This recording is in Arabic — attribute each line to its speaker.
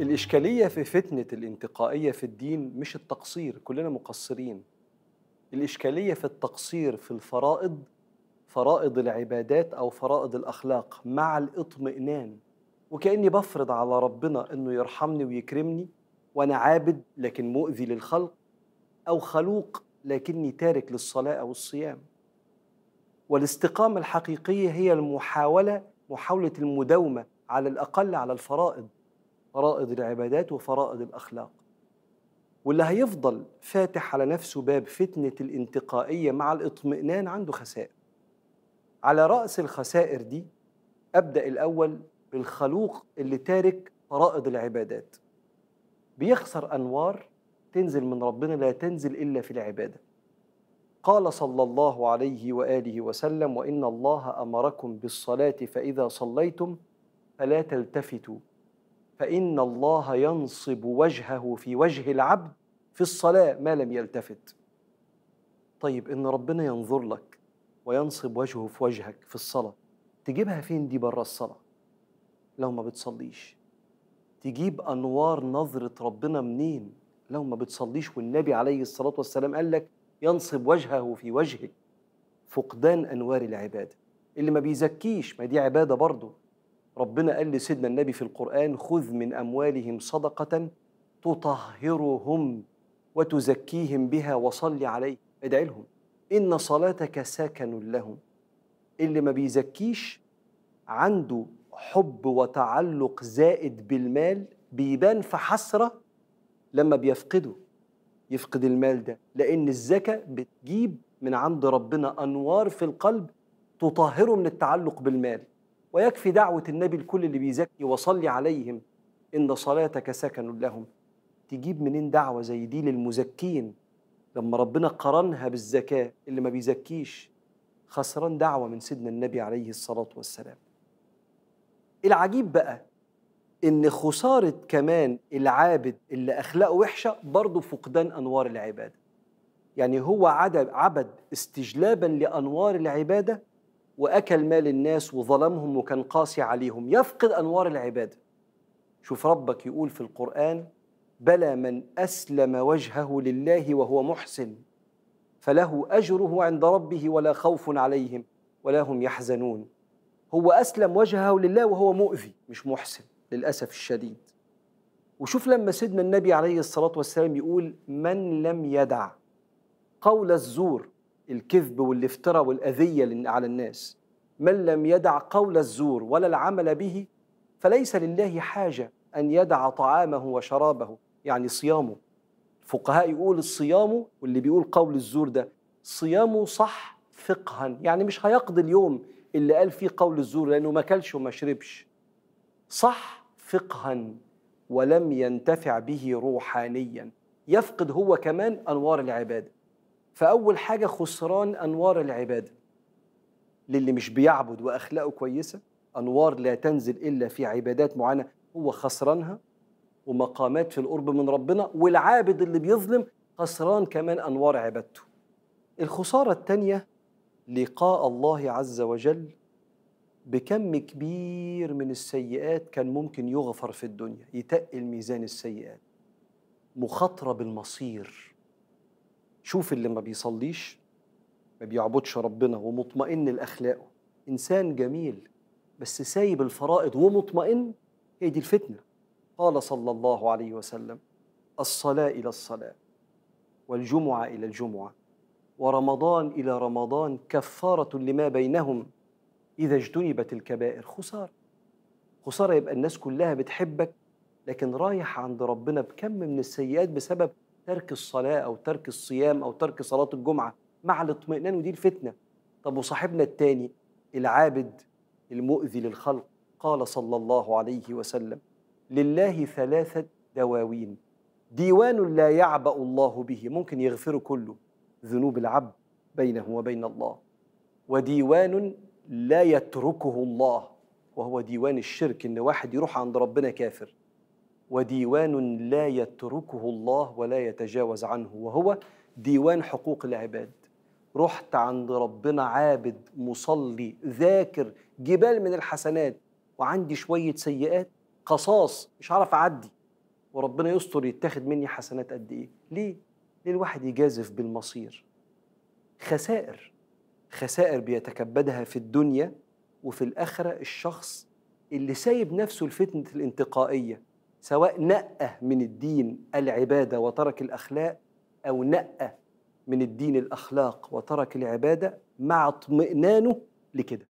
Speaker 1: الإشكالية في فتنة الانتقائية في الدين مش التقصير كلنا مقصرين الإشكالية في التقصير في الفرائض فرائض العبادات أو فرائض الأخلاق مع الاطمئنان وكأني بفرض على ربنا أنه يرحمني ويكرمني وأنا عابد لكن مؤذي للخلق أو خلوق لكني تارك للصلاة أو الصيام والاستقامة الحقيقية هي المحاولة محاولة المداومة على الأقل على الفرائض فرائض العبادات وفرائض الأخلاق واللي هيفضل فاتح على نفسه باب فتنة الانتقائية مع الاطمئنان عنده خسائر على رأس الخسائر دي أبدأ الأول بالخلوق اللي تارك فرائض العبادات بيخسر أنوار تنزل من ربنا لا تنزل إلا في العبادة قال صلى الله عليه وآله وسلم وإن الله أمركم بالصلاة فإذا صليتم فلا تلتفتوا فإن الله ينصب وجهه في وجه العبد في الصلاة ما لم يلتفت طيب إن ربنا ينظر لك وينصب وجهه في وجهك في الصلاة تجيبها فين دي بره الصلاة لو ما بتصليش تجيب أنوار نظرة ربنا منين لو ما بتصليش والنبي عليه الصلاة والسلام قال لك ينصب وجهه في وجهك فقدان أنوار العبادة اللي ما بيزكيش ما دي عبادة برضه ربنا قال لسيدنا النبي في القرآن خذ من أموالهم صدقة تطهرهم وتزكيهم بها وصل عليه ادعي لهم إن صلاتك سكن لهم اللي ما بيزكيش عنده حب وتعلق زائد بالمال بيبان في حسرة لما بيفقده يفقد المال ده لأن الزكاة بتجيب من عند ربنا أنوار في القلب تطهره من التعلق بالمال ويكفي دعوة النبي لكل اللي بيزكي وصلي عليهم إن صلاتك سكن لهم تجيب منين دعوة زي دي للمزكين لما ربنا قرنها بالزكاة اللي ما بيزكيش خسران دعوة من سيدنا النبي عليه الصلاة والسلام العجيب بقى إن خسارة كمان العابد اللي أخلاقه وحشة برضه فقدان أنوار العبادة يعني هو عبد استجلابا لأنوار العبادة واكل مال الناس وظلمهم وكان قاسي عليهم يفقد انوار العباده شوف ربك يقول في القران بلى من اسلم وجهه لله وهو محسن فله اجره عند ربه ولا خوف عليهم ولا هم يحزنون هو اسلم وجهه لله وهو مؤذي مش محسن للاسف الشديد وشوف لما سيدنا النبي عليه الصلاه والسلام يقول من لم يدع قول الزور الكذب والافتراء والأذية على الناس من لم يدع قول الزور ولا العمل به فليس لله حاجة أن يدع طعامه وشرابه يعني صيامه الفقهاء يقول الصيام واللي بيقول قول الزور ده صيامه صح فقها يعني مش هيقضي اليوم اللي قال فيه قول الزور لأنه ما كلش وما شربش صح فقها ولم ينتفع به روحانيا يفقد هو كمان أنوار العبادة فأول حاجة خسران أنوار العبادة للي مش بيعبد وأخلاقه كويسة أنوار لا تنزل إلا في عبادات معينة هو خسرانها ومقامات في القرب من ربنا والعابد اللي بيظلم خسران كمان أنوار عبادته الخسارة الثانية لقاء الله عز وجل بكم كبير من السيئات كان ممكن يغفر في الدنيا يتقل ميزان السيئات مخاطرة بالمصير شوف اللي ما بيصليش ما بيعبدش ربنا ومطمئن لأخلاقه إنسان جميل بس سايب الفرائض ومطمئن هي دي الفتنة قال صلى الله عليه وسلم الصلاة إلى الصلاة والجمعة إلى الجمعة ورمضان إلى رمضان كفارة لما بينهم إذا اجتنبت الكبائر خسارة خسارة يبقى الناس كلها بتحبك لكن رايح عند ربنا بكم من السيئات بسبب ترك الصلاة أو ترك الصيام أو ترك صلاة الجمعة مع الاطمئنان ودي الفتنة طب وصاحبنا التاني العابد المؤذي للخلق قال صلى الله عليه وسلم لله ثلاثة دواوين ديوان لا يعبأ الله به ممكن يغفر كله ذنوب العبد بينه وبين الله وديوان لا يتركه الله وهو ديوان الشرك ان واحد يروح عند ربنا كافر وديوان لا يتركه الله ولا يتجاوز عنه وهو ديوان حقوق العباد رحت عند ربنا عابد مصلي ذاكر جبال من الحسنات وعندي شوية سيئات قصاص مش عارف أعدي وربنا يستر يتاخد مني حسنات قد إيه ليه؟ ليه الواحد يجازف بالمصير خسائر خسائر بيتكبدها في الدنيا وفي الآخرة الشخص اللي سايب نفسه لفتنة الانتقائية سواء نقى من الدين العبادة وترك الأخلاق أو نقى من الدين الأخلاق وترك العبادة مع اطمئنانه لكده